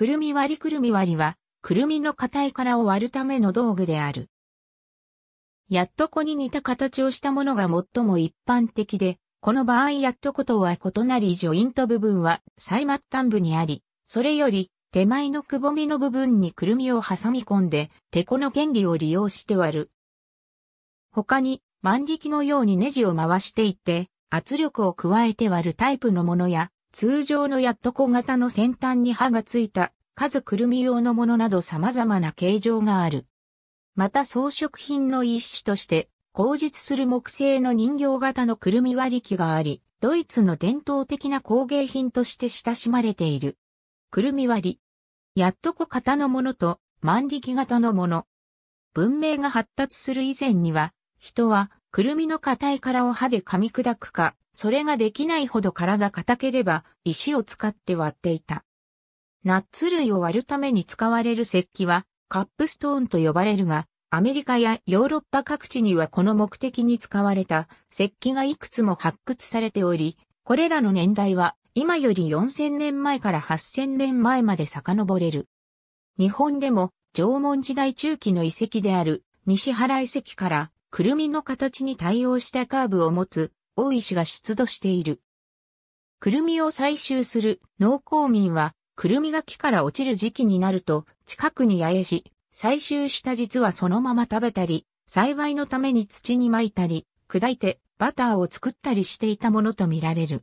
くるみ割りくるみ割りは、くるみの硬い殻を割るための道具である。やっとこに似た形をしたものが最も一般的で、この場合やっとことは異なりジョイント部分は最末端部にあり、それより手前のくぼみの部分にくるみを挟み込んで、てこの原理を利用して割る。他に、万力のようにネジを回していって、圧力を加えて割るタイプのものや、通常のやっと小型の先端に刃がついた数くるみ用のものなど様々な形状がある。また装飾品の一種として、口述する木製の人形型のくるみ割り機があり、ドイツの伝統的な工芸品として親しまれている。くるみ割り。やっとこ型のものと万力型のもの。文明が発達する以前には、人はくるみの硬い殻を歯で噛み砕くか、それができないほど殻が硬ければ石を使って割っていた。ナッツ類を割るために使われる石器はカップストーンと呼ばれるが、アメリカやヨーロッパ各地にはこの目的に使われた石器がいくつも発掘されており、これらの年代は今より4000年前から8000年前まで遡れる。日本でも縄文時代中期の遺跡である西原遺跡からくるみの形に対応したカーブを持つ大石が出土している。くるみを採集する農耕民は、くるみが木から落ちる時期になると、近くに八重し、採集した実はそのまま食べたり、栽培のために土に撒いたり、砕いてバターを作ったりしていたものとみられる。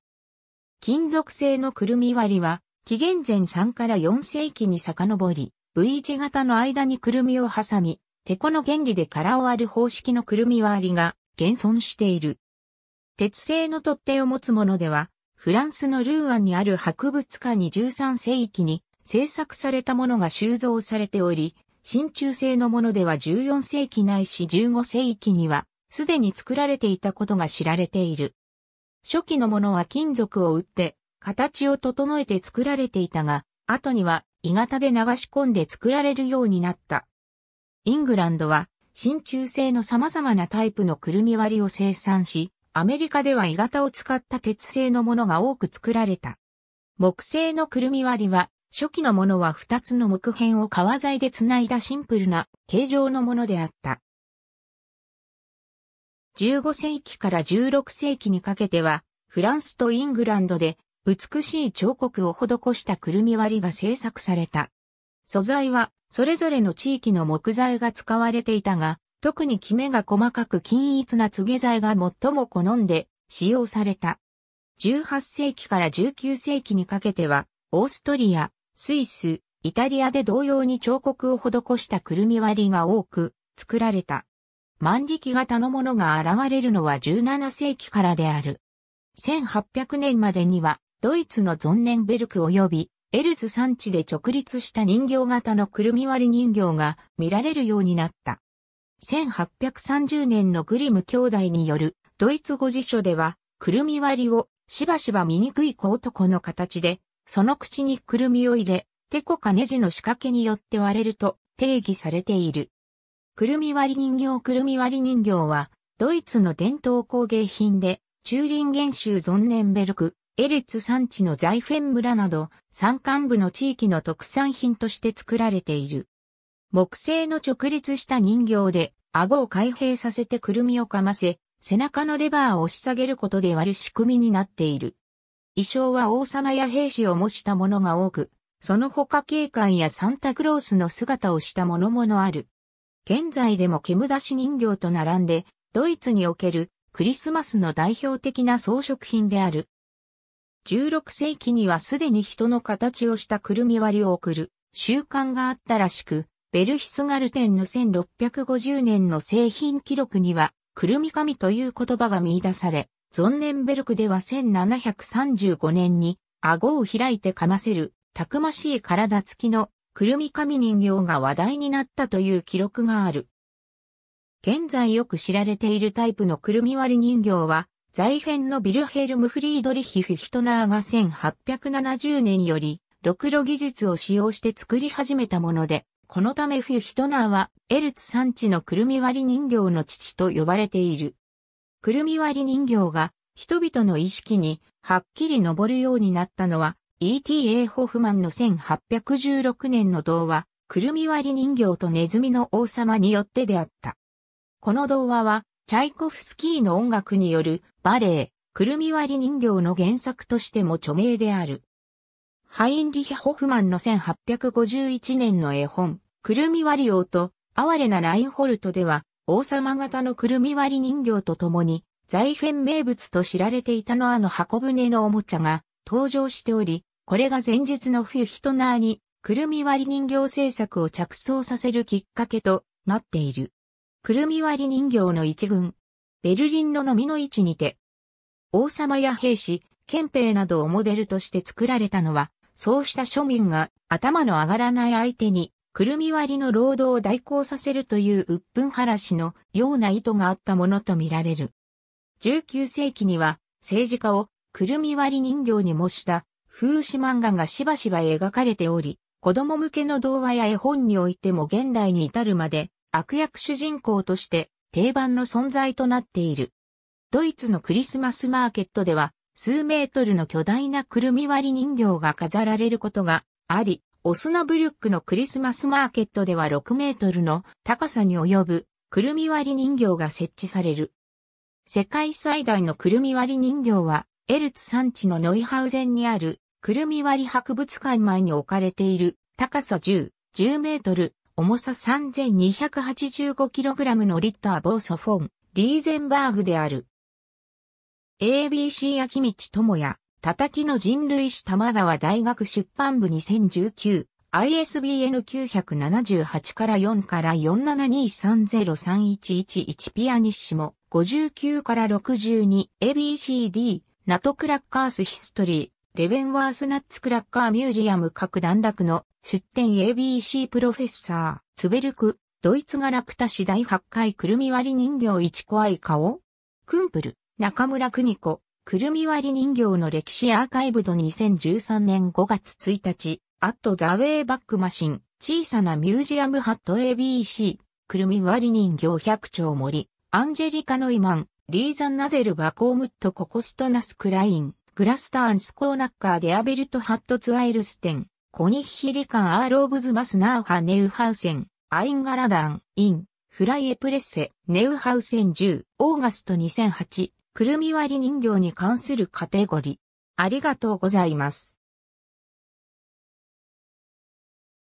金属製のくるみ割りは、紀元前3から4世紀に遡り、V 字型の間にくるみを挟み、テコの原理で殻を割る方式のくるみ割りが現存している。鉄製の取っ手を持つものでは、フランスのルーアンにある博物館に13世紀に製作されたものが収蔵されており、真鍮製のものでは14世紀ないし15世紀には、すでに作られていたことが知られている。初期のものは金属を打って、形を整えて作られていたが、後には、鋳型で流し込んで作られるようになった。イングランドは、真鍮製の様々なタイプのくるみ割りを生産し、アメリカでは鋳型を使った鉄製のものが多く作られた。木製のくるみ割りは、初期のものは2つの木片を革材で繋いだシンプルな形状のものであった。15世紀から16世紀にかけては、フランスとイングランドで美しい彫刻を施したくるみ割りが制作された。素材はそれぞれの地域の木材が使われていたが、特にキメが細かく均一な告げ剤が最も好んで使用された。18世紀から19世紀にかけては、オーストリア、スイス、イタリアで同様に彫刻を施したくるみ割りが多く作られた。万力型のものが現れるのは17世紀からである。1800年までには、ドイツのゾンネンベルク及びエルズ産地で直立した人形型のくるみ割り人形が見られるようになった。1830年のグリム兄弟によるドイツ語辞書では、くるみ割りをしばしば醜い小男の形で、その口にくるみを入れ、てコかネジの仕掛けによって割れると定義されている。くるみ割り人形くるみ割り人形は、ドイツの伝統工芸品で、チューリンゲン州ゾンネンベルク、エリツ山地のザイフェン村など、山間部の地域の特産品として作られている。木製の直立した人形で、顎を開閉させてくるみをかませ、背中のレバーを押し下げることで割る仕組みになっている。衣装は王様や兵士を模したものが多く、その他警官やサンタクロースの姿をしたものもある。現在でも煙出し人形と並んで、ドイツにおけるクリスマスの代表的な装飾品である。16世紀にはすでに人の形をしたくるみ割りを送る習慣があったらしく、ベルヒスガルテンの1650年の製品記録には、クルミ紙という言葉が見出され、ゾンネンベルクでは1735年に、顎を開いて噛ませる、たくましい体つきの、クルミ紙人形が話題になったという記録がある。現在よく知られているタイプのクルミ割り人形は、在編のビルヘルム・フリードリヒ・フヒトナーが1870年より、ろくろ技術を使用して作り始めたもので、このためフュヒトナーは、エルツ産地のクルミ割り人形の父と呼ばれている。クルミ割り人形が、人々の意識に、はっきり登るようになったのは、E.T.A. ホフマンの1816年の童話、クルミ割り人形とネズミの王様によってであった。この童話は、チャイコフスキーの音楽によるバレエ、クルミ割り人形の原作としても著名である。ハインリヒホフマンの1851年の絵本、クルミ割り王と、哀れなラインホルトでは、王様型のクルミ割り人形と共に、財変名物と知られていたノアの箱舟のおもちゃが登場しており、これが前述のフヒトナーに、クルミ割り人形制作を着想させるきっかけとなっている。クルミ割り人形の一群、ベルリンの飲みの位置にて、王様や兵士、憲兵などをモデルとして作られたのは、そうした庶民が頭の上がらない相手に、くるみ割りの労働を代行させるという鬱憤晴らしのような意図があったものとみられる。19世紀には政治家をくるみ割り人形に模した風刺漫画がしばしば描かれており、子供向けの童話や絵本においても現代に至るまで悪役主人公として定番の存在となっている。ドイツのクリスマスマーケットでは数メートルの巨大なくるみ割り人形が飾られることがあり、オスナブルックのクリスマスマーケットでは6メートルの高さに及ぶくるみ割り人形が設置される。世界最大のくるみ割り人形は、エルツ山地のノイハウゼンにあるくるみ割り博物館前に置かれている高さ10、10メートル、重さ 3285kg のリッターボーソフォン、リーゼンバーグである。ABC 秋道智也、叩きの人類史玉川大学出版部2019、ISBN 978から4から472303111ピアニッシモ59から62 ABCD ナトクラッカースヒストリーレベンワースナッツクラッカーミュージアム各段落の出展 ABC プロフェッサーツベルクドイツがラクタ市第8回くるみ割り人形1怖い顔クンプル中村邦子、くるみ割り人形の歴史アーカイブド2013年5月1日、アットザウェイバックマシン、小さなミュージアムハット ABC、くるみ割り人形百丁森、アンジェリカ・ノイマン、リーザン・ナゼル・バコームット・ココストナス・クライン、グラスターン・スコーナッカー・デアベルト・ハット・ツアイルステン、コニッヒリカン・アール・オブズ・マス・ナーハ・ネウハウセン、アインガラダン、イン、フライエプレッセ、ネウハウセン10、オーガスト2008、くるみ割り人形に関するカテゴリー。ありがとうございます。